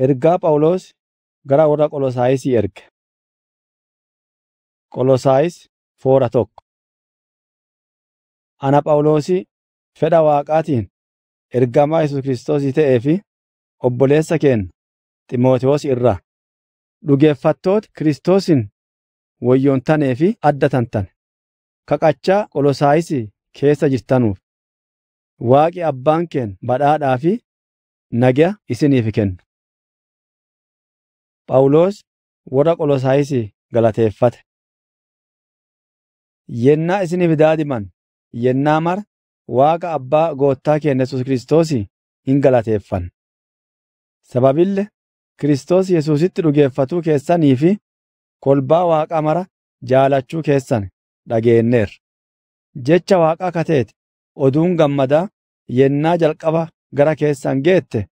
Ergaa Phaawulos gara warra Qolosaayisii erge. Qolosaayis foora tokko. Ana Phaawulosi fedha Waaqaatiin ergamaa Yesuus Kiristoosii ta'ee fi obboleessa keenna ximotewos irraa dhugeeffattoota Kiristoosin wayyoontanee fi addatantane kaqachaa Qolosaayisii keessa jirtanuuf Waaqi Abbaan keenya badhaadhaa fi nagaa isiniif kennu. Phaawulos warra Qolosaayis galateeffate. Yennaa isiniif daadiman yennaa mara Waaqa Abbaa goottaa keenna Yesuus Kiristoos hin galateeffan. Sababille Kiristoos Yesuusitti dhugeeffatuu keessanii fi kolbaa Waaqaa mara jaalachuu keessan dhageenneerra. Jecha Waaqaa kateeti oduun gammadaa yennaa jalqaba gara keessan geette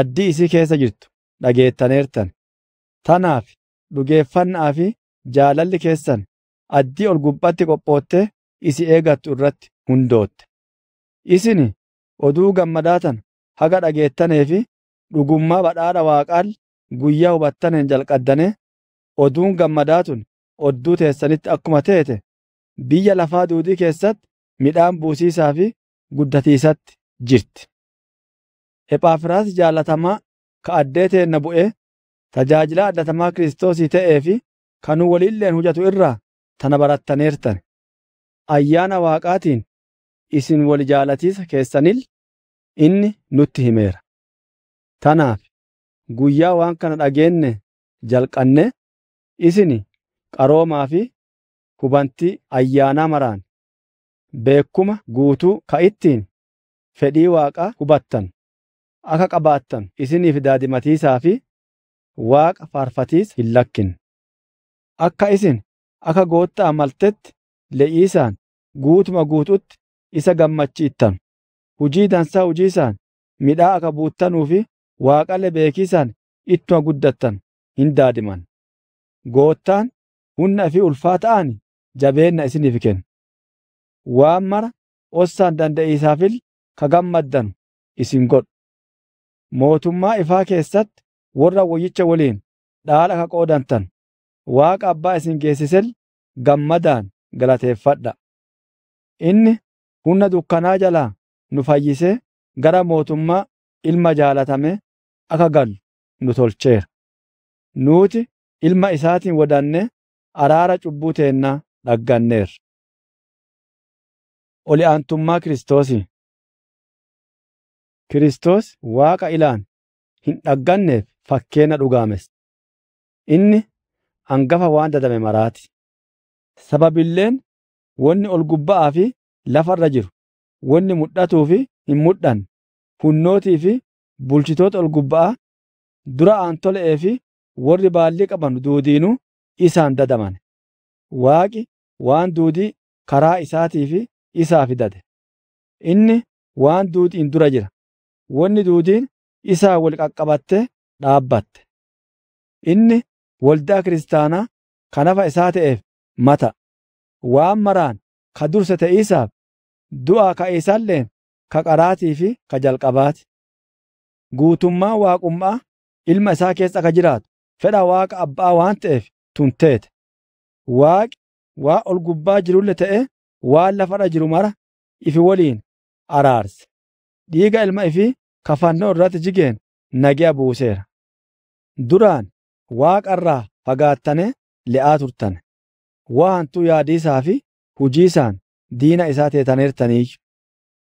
addii isii keessa jirtu dhageettaneertan. Tanaaf, dhugeeffannaa fi jaalalli keessan addii ol gubbaatti qophootte isi eegattu irratti hundootte. Isin oduu gammadaatan haga dhageettanee fi dhugummaa badhaadha Waaqaal guyyaa hubattaneen jalqaddane oduun gammadaatun odduu teessanitti akkuma teete biyya lafaa duudii keessatti midhaan buusiisaa fi guddatiisatti jirti. bu'ee Tajaajila addatamaa Kiristoosii ta'ee fi kanuu waliilleen irraa tana barattaneertan. Ayyaana Waaqaatiin isin wal jaalatiisa keessanil inni nutti himeera. Tanaaf guyyaa waan kana dhageenne jalqanne isinii qaroomaa fi hubanti ayyaanaa maraan beekuma guutuu ka'ittiin fedhii Waaqaa hubattan akka qabaattan isiniif daadimatiisaa fi Waaqa faarfatiis hin lakkin. Akka isin akka goottaa maltetti le'iisaan guutuma guututti isa ittanu Hujii dansaa hujii isaan midhaa akka buuttanuu fi waaqalee beekiisaan ittuma guddattan hin daadiman. Goottaan humna fi ulfaata ani jabeenna isiniif kenna. Waan mara ossaan danda'iisaafil ka isin godhu. Mootummaa ifaa keessatti warra wayyicha waliin dhaala ka qoodantan Waaqa abbaa isin geessisen gammadaan galateeffadha. Inni humna dukkanaa jalaa nu fayyisee gara mootummaa ilma jaalatame akka gallu nu tolcheera. Nuuti ilma isaatiin wodannee araara cubbuu teennaa dhagganneerra. Oli aantummaa Kiristoos Waaqa ilaan hin dhagganneef fakkeena dhugaames. Inni hangafa waan dadame maraati. Sababilleen wanni ol gubba'aa fi lafarra jiru, wanni mudhatuu fi hin mul'anne, hunnootii fi bulchitoota ol gubbaa dura aantola'ee fi warri baallii qaban duudiinuu isaan dadamane. Waaqi waan duudii karaa isaatii fi isaa fidate. Inni waan duudiin dura jira. Wanni duudiin isaa wal qaqqabattee dhaabbatte. Inni waldaa kiristaanaa kanafa isaa ta'eef mata. Waan maraan ka dursa ta'iisaaf, du'aa ka'iisallee ka qaraatii fi ka jalqabaati. Guutummaan waaqummaa ilma isaa keessa ka jiraatu fedha waaqa abbaa waan ta'eef tunteete. Waaqi waa ol gubbaa jirulle ta'e waan lafarra jiru mara ifi waliin araarse. Dhiiga ilma ifi kafannoo irratti jigeen nagiya buuseera. duraan Waaqa irraa fagaattane le'aa turtan. Waa hantuu yaadiisaa fi hujii isaan diina isaa teetaneertaniiyyu.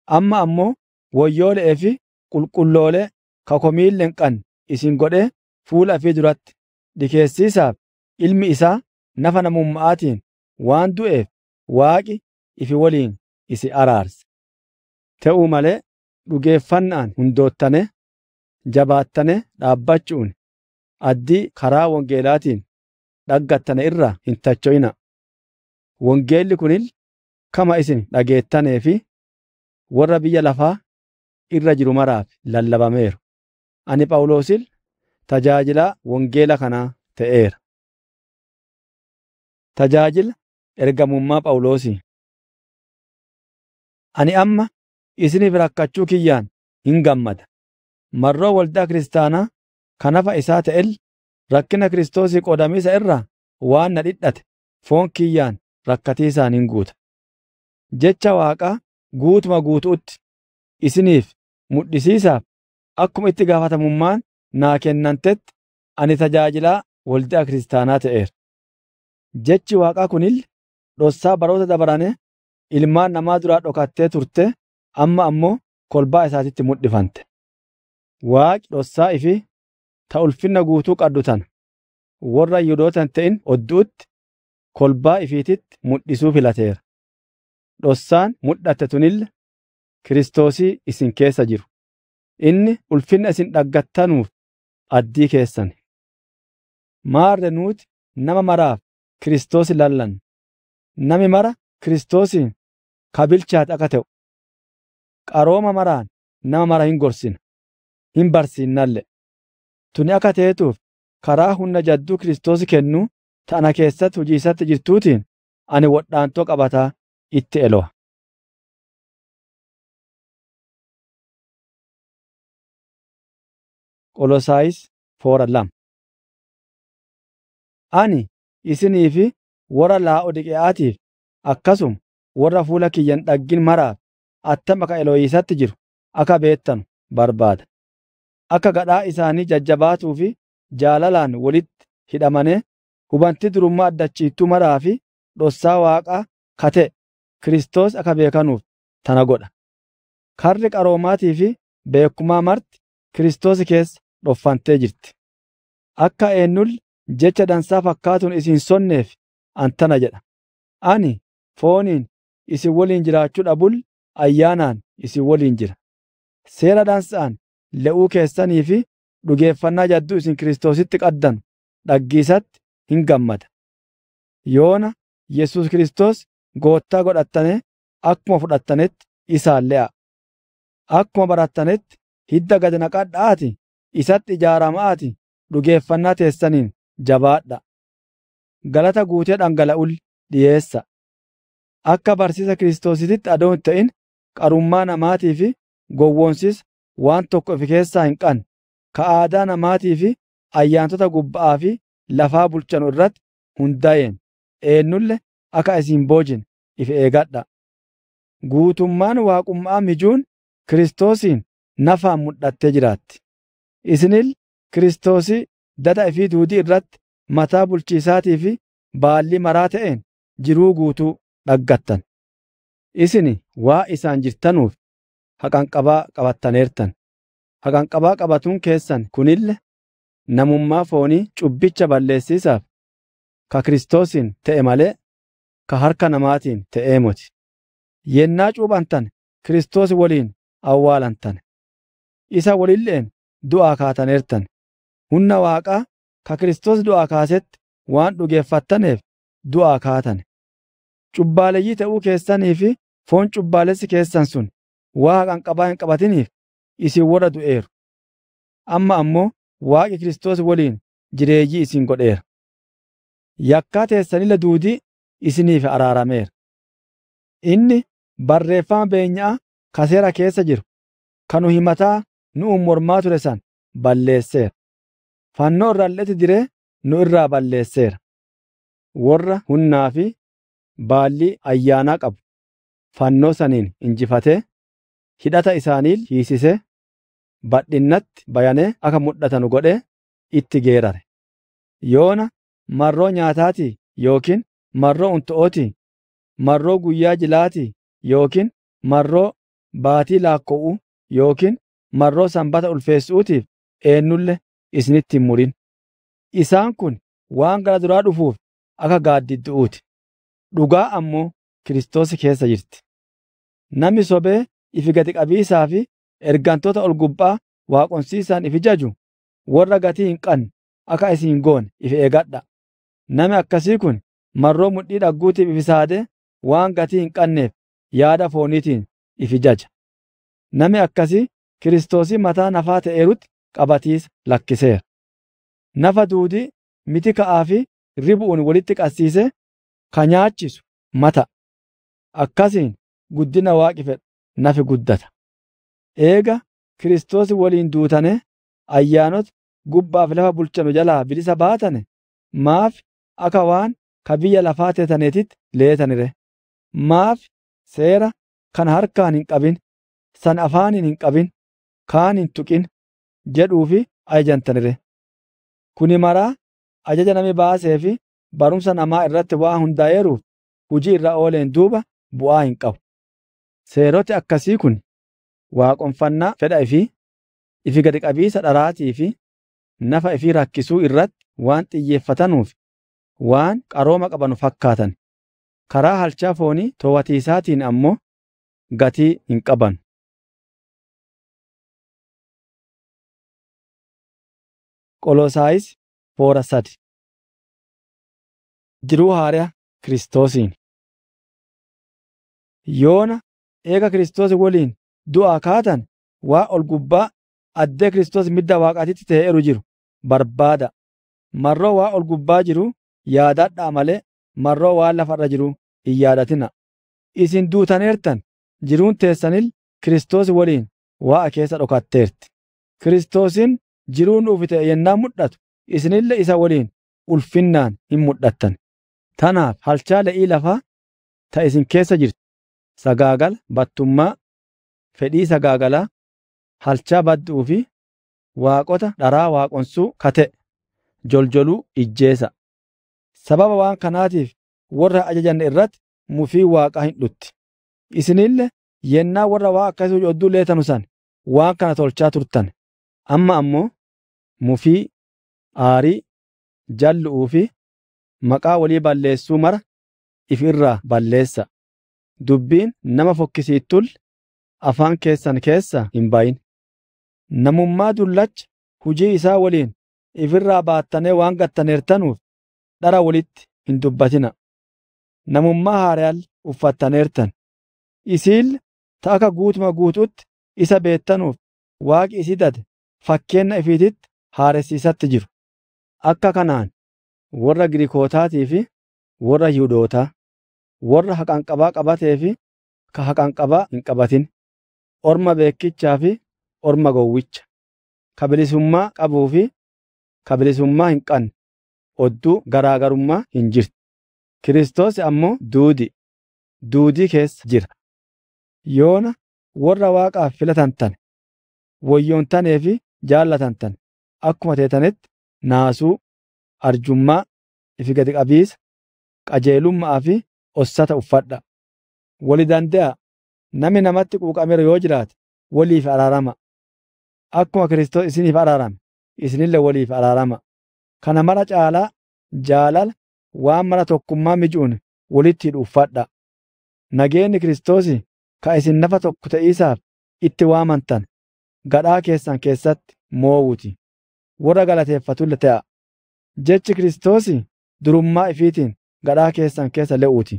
Amma ammoo wayyoo le'ee fi qulqulloolee kakomiilli hin isin godhee fuula fi duratti dhikeessiisaaf ilmi isaa nafa tiin waan du'eef Waaqi ifi waliin isi araarse. Ta'u malee dhugeeffannaan hundoottane, jabaattane dhaabbachuun addii karaa wangeelaatiin dhaggattane irra hin tacho'ina. Wangeelli kunil kama isin dhageettanee fi warra biyya lafaa irra jiru maraaf lallabameeru. Ani Phaawulosil tajaajilaa wangeela kanaa ta'eera. Tajaajila ergamummaa Phaawulosii Ani amma isiniif rakkachuu kiyyaan hin gammada. Marroo waldaa kiristaanaa kanafa isaa ta'el rakkina Kiristoosii qodamiisa irra waan na dhidhate foon kiyyaan rakkatiisaan hin guuta. Jecha Waaqaa guutuma guutuutti isiniif mudhisiisaaf akkuma itti gaafatamummaan naa kennantetti ani tajaajilaa waldaa kiristaanaa ta'eera. Jechi Waaqaa kunille dhossaa baroota dabarane ilmaan namaa duraa dhokattee turte amma ammoo kolbaa isaatitti mudhifante. Waaqi dhossaa ifi ta ulfinna guutuu qabdu tana warra Yihuudootan ta'in odduutti kolbaa ifiititti mudhisuuf filateera. Dhossaan mul'atte tunille Kiristoosii isin keessa jiru. Inni ulfinna isin dhaggattanuuf addii keessan. Maarre nuuti nama maraaf Kiristoosi lallanna. Nami mara Kiristoosiin kabilchaati akka ta'u. Qarooma maraan nama mara hin gorsina. Hin barsiinnalle. tuni akka teetuuf karaa humna jadduu Kiristoos kennu ana keessatti hojii isatti jirtuutiin ani wodhaantoo qabataa itti elo'a. Qolosaayis foora lama. Ani isinii fi warra Laa'odiqiyaatiif akkasuma warra fuula kiyyan dhaggin maraaf attama ka Eloyiisatti jiru akka beektan barbaada. akka gadhaa isaanii jajjabaatuu fi jaalalaan walitti hidhamane hubanti durummaa addachiittuu maraa fi dhossaa waaqa katee Kiristoos aka beekanuuf tana godha. Karri qaroomaatii fi beekumaa marti Kiristoosi keessa dhoffantee jirti. Akka eenyulli jecha dansaa fakkaatuun isin sonneef tana jedha. Ani fooniin isin waliin jiraachuu bul' ayyaanaan isin waliin jira. Seera dansaan le'uu keessanii fi dhugeeffannaa jadduu isin Kiristoositti qaddan dhaggiisatti hin gammada. Yoona Yesuus Kiristoos goottaa godhattane akkuma fudhattanetti isaa le'a. Akkuma barattanetti hidda gad naqadhaati isatti ijaaramaati dhugeeffannaa teessaniin jabaadha. Galata guutee dhangala'ul dhiyeessa. Akka barsiisa Kiristoositti adoon ta'in qarummaa namaatii fi gowwoomsisa waan tokko ifi keessaa hin qabne ka aadaa tii fi ayyaantota gubba'aa fi lafaa bulchanu irratti hundaa'een eenyulle akka isin boojin ifi eegadha. Guutummaan waaqummaa mijuun Kiristoosiin nafaan mul'attee jiraatti. Isinil Kiristoosii dada ifii duudii irratti mataa bulchiisaatii fi baallii maraa ta'een jiruu guutuu dhaggattan. isin waa isaan jirtanuuf haqanqabaa qabattaneertan. Haqanqabaa qabatuun keessan kunille namummaa foonii cubbicha balleessiisaaf ka Kiristoosiin ta'e malee ka harka namaatiin te'eemoti Yennaa cuuphantan Kiristoos waliin awwaalantan. Isa walilleen du'aa kaataneertan. Humna Waaqaa ka Kiristoos du'aa kaasetti waan dhugeeffattaneef du'aa kaatan. cubbaaleyyi ta'uu keessanii fi foon cubbaalessi keessan sun waaqan qabaa hin qabatiniif isin warra du'eeru. Amma ammoo waaqi Kiristoos waliin jireeyyii isin godheera. Yakkaa teessanila duudii isiniif araarameera. Inni barreeffama beenyaa kaseera keessa jiru kanu himataa nu'un mormaa ture san balleesseera. Fannoo irraa al'etti diree nu irraa balleesseera. Warra hunnaa fi baallii ayyaanaa qabu fannoo saniin injifatee hidhata isaaniil hiisisee badhinnatti bayanee akka mul'atan godhee itti geerare. Yoona marroo nyaataati yookiin marroo unto'ooti, marroo guyyaa jilaati yookiin marroo baatii laakko'uu yookiin marroo sanbata ulfeessuutiif eenyulle isinitti hin murin. Isaan kun waan gara duraa dhufuuf akka gaaddiddu'uuti. Dhugaa ammoo Kiristoos keessa jirti. Nami sobee ifi gati qabiisaa fi ergantoota ol gubbaa waaqonsiisaan ifi jaju warra gatii hin qanne aka isiin goone ifi eegadha. Nami akkasii kun marroo mudhii dhagguutiif saade waan gatii hin qanneef yaada fooniitiin ifi jaja. Nami akkasii Kiristoosii mataa nafaa ta'eerutti qabatiisa lakkiseera. Nafa duudii miti ka'aa fi ribu'uun walitti qassiise ka nyaachisu mata. Akkasiin guddina waaqifedha. nafe guddata. Eega kiristoosi waliin duutane ayyaanota gubbaaf lafa bulchano jalaa bilisa baatane maaf aka waan ka biyya lafaa teetaneetitti leetanire. Maaf seera kan harkaan hin qabin, san afaaniin hin qabin, kaan hin tuqin jedhuufi ajajantanire. Kuni maraa ajaja nami baasee fi barumsa namaa irratti waa hundaa'eeruuf hujii irra ooleen duuba bu'aa hin qabu. Seeroti akkasii kun waaqonfannaa fedha ifi ifi gad qabiisa dharaatii fi nafa ifi rakkisuu irratti waan xiyyeeffatanuuf waan qarooma qabanu fakkaatan. Karaa halchaa foonii to'achiisaatiin ammoo gatii hin qaban. Qolosaayis Foora sadi Jiruu Kiristoosiin Yoona eega Kiristoos woliin du'aa kaatan waa ol gubbaa addee Kiristoos midda waaqatitti ta'eeru jiru barbaada. Marroo waa ol gubbaa jiru yaadadhaa malee marroo waa lafarra jiru hin yaadatina. Isin duutaneertan jiruun teessanil Kiristoos woliin waa'a keessa dhokatteerti. Kiristoosin jiruun uufite yennaa mul'atu isinillee isa woliin ulfinnaan hin mul'attan. Tanaaf halchaa le'ii lafaa ta isin keessa jirtu. sagaagal battummaa, fedhii sagaagalaa, halchaa badduu fi waaqota dharaa waaqonsuu kate, joljoluu ijjeesa. Sababa waan kanaatiif warra ajajanne irratti mufii waaqaa hin dhutti. isinille yennaa warra waa akkasii odduu leetanu san waan kana tolchaa turtan. Amma ammoo mufii, aarii, jallu'uu fi maqaa walii balleessuu mara if irraa balleessa. Dubbiin nama fokkisiittulle afaan keessan keessa hin bayin. Namummaa dullacha hujii isaa waliin ifirraa baattanee waan gattaneertanuuf dhara walitti hin dubbatina. Namummaa haariyal uffattaneertan. Isiil taka guutuma guututti isa beektanuuf waaqi isii dade fakkeenna ifiititti haaressiisatti jiru. Akka kanaan warra tii fi warra Yihuudootaa warra haqaan qabaa qabatee fi ka haqaan qabaa hin qabatin orma beekichaa fi orma gowwicha ka bilisummaa qabuu fi ka bilisummaa hin qabne odduu garaagarummaa hin jirtu. Kiristoos ammoo duudi duudii keessa jira. Yoona warra waaqaaf filatantan, tane wayyoontanee fi jaallatan akkuma teetanitti naasuu, arjummaa, ifi gadi qabiisa, qajeelummaa fi ossata uffadha. Wali danda'a namni namatti quuqamero yoo jiraate waliif araarama. Akkuma Kiristoos isiniif araarame isinillee waliif araarama. Kana mara caalaa jaalal waan mara tokkummaa mijuun walitti hidhu uffadha. Nageenyi Kiristoosi ka isin nafa tokko ta'iisaaf itti waamantan gadhaa keessan keessatti moowwuti. Warra galateeffatulle ta'a. Jechi Kiristoosi durummaa ifiitiin gadhaa keessan keessa le'uuti.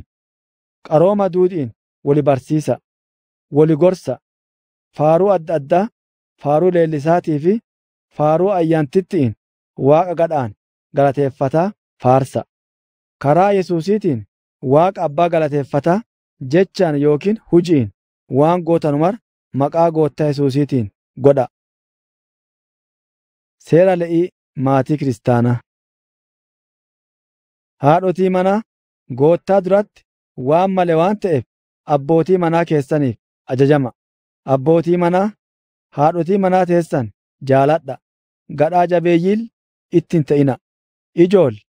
Qarooma duudiin wali barsiisa, wali gorsa, faaruu adda addaa, faaruu leellisaatii fi faaruu ayyaantittiin waaqa gadhaan galateeffataa faarsa. Karaa Yesuusiitiin waaqa abbaa galateeffataa jechaan yookiin hujiin waan gootan maqaa gootta Yesuusiitiin godha. haadhotii manaa goottaa duratti waan male waan ta'eef abbootii manaa keessaniif ajajama. Abbootii manaa haadhotii manaa teessan jaaladha. Gadhaa jabeeyyil itti hin ta'ina. Ijoolle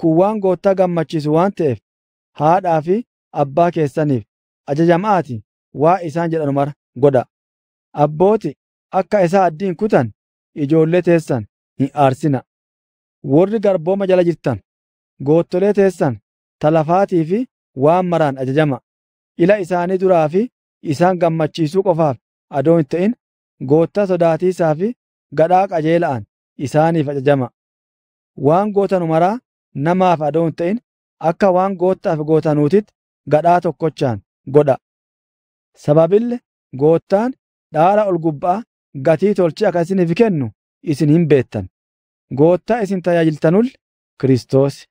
kun waan goottaa gammachiisu waan ta'eef haadhaa fi abbaa keessaniif ajajamaati waa isaan jedhanumar mara Abbooti akka isaa addiin kutan ijoollee teessan hin aarsina. Warri garbooma jala jirtan goottolee teessan lafaatii fi waan maraan ajajama. Ila isaanii duraa fi isaan gammachiisuu qofaaf adoon hin ta'in goottaa sodaatiisaa fi gadhaa qajeela'an isaaniif ajajama. Waan gootanu maraa namaaf adoo hin ta'in akka waan goottaaf gootanuutitti gadhaa tokkochaan godha. Sababille goottaan dhaara ol gubbaa gatii tolchee akka kennu isin hin beektan. Goottaa isin tajaajiltanulle Kiristoosi.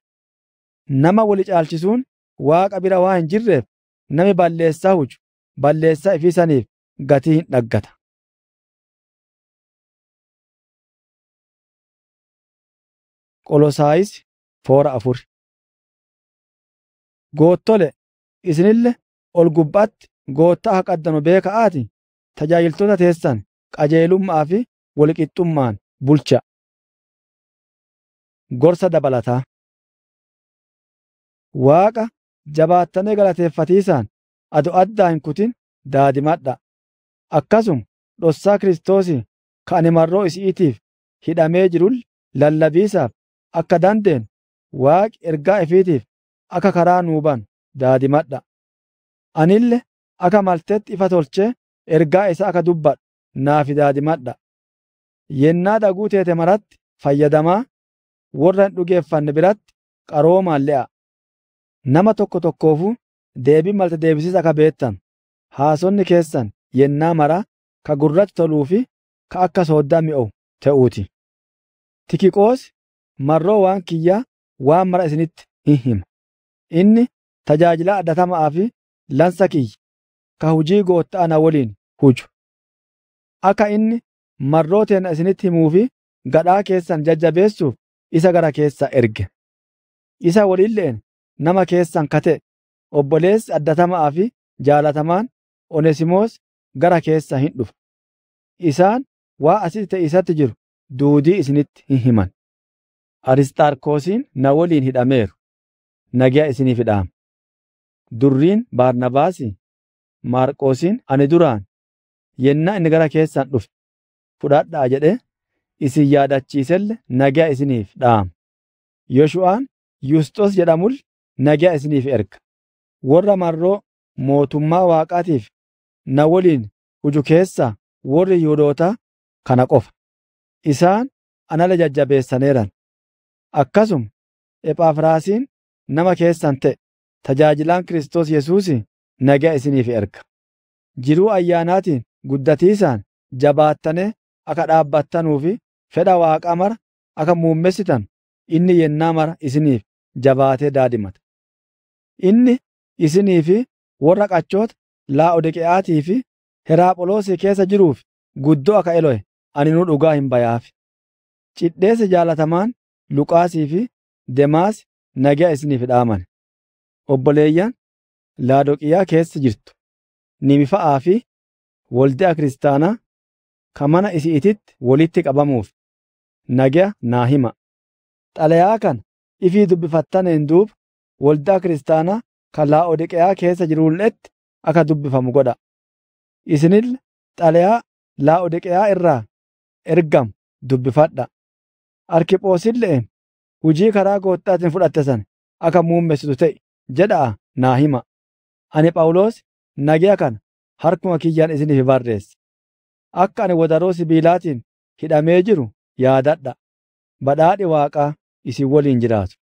Nama wali caalchisuun waaqa bira waa hin jirreef nami balleessaa hucu balleessaa ifiisaniif gatii hin dhaggata. Qolosaayis foora afur. Goottole isinille ol gubbaatti qaddano haqaddanu beeka'aatii tajaajiltoota teessan qajeelummaa fi qixxummaan bulchaa. Gorsa dabalataa Waaqa jabaattanii galateeffatiisaan adu addaa hin kutin daadimadha. Akkasuma dhossaa Kiristoos ka marroo isiitiif hidhamee jirulli lallabiisaaf akka dandeen Waaqi ergaa ifiitiif akka karaa nuuban daadimadha. Anillee akka malteetti ifa tolchee ergaa isaa akka dubbadhu naaf daadimadha. Yennaa dhaguu teete maratti fayyadamaa warra hin dhugeeffanne biratti qaroomaan le'aa? nama tokko tokkoofu deebi malte deebisiisa ka beettan haasonni keessan yennaa mara ka gurraacha toluu fi ka akka sooddaa mi'ow ta'uuti. Tikiqoos marroo waan kiyyaa waan mara isinitti hin hima. Inni tajaajilaa addatamaa fi lansa kiyye ka hujii gootta ana waliin huju. Akka inni marroo teena isinitti himuu fi gadhaa keessan jajjabeessuuf isa gara keessaa erge. Isa woliin le'en nama keessan kate obboleessi addatamaa fi jaalatamaan onesimoos gara keessa hin dhufa. Isaan waa asitti ta'e jiru duudii isinitti hin himan. Arisxaarkoosiin na waliin hidhameeru. Nagiya isiniif dhaama Durriin Baarnabaasi Maarqoosiin ani duraan Yenna inni gara keessan dhufe fudhadhaa jedhee isin yaadachiiselle nagiya isiniif dhaama. Yoshu'aan Yusxos jedhamul nagi'a isiniif erga warra marroo mootummaa waaqaatiif na waliin huju keessa warri Yihuudoota kana qofa isaan anala jajjabeessaneeran akkasuma ephafiraasiin nama keessan ta'e tajaajilaan Kiristoos Yesuusi nagaa isiniif erga jiruu ayyaanaatiin guddatiisaan jabaattane akka dhaabbattanuu fi fedha waaqaa mara akka muummessitan inni yennaa mara isiniif jabaatee daadimata Inni isinii fi warra qachoota Laa'oodiqe'aatii fi Heraapholoosi keessa jiruuf guddoo aka Elo'e ani nu dhugaa hin bayaafi. Cidheessi jaalatamaan Luqaasii fi Deemaas nagaa isiniif dhaaman. Obboleeyyan Laadoqiyaa keessa jirtu Nimifa'aa fi waldaa kiristaanaa kan mana isiitiitti walitti qabamuuf nagaa naahima'a himaa. Xalayaa kana ifii dubbifattaneen duuba waldaa kiristaanaa kan Laa'oodiqeyaa keessa jirulletti aka dubbifamu godha. Isinil xaliyaa laa'odiqeyaa irraa ergamu dubbifadha. Arkiphoosille hujii karaa goottaatiin fudhatte sana akka muummessitu ta'e jedhaa naa hima. Ani Phaawulos nagiya kana harkuma kiyyaan isiniif barreesse. Akka ani wadaroo sibiilaatiin hidhamee jiru yaadadha. Badhaadhi Waaqaa isin waliin jiraatu.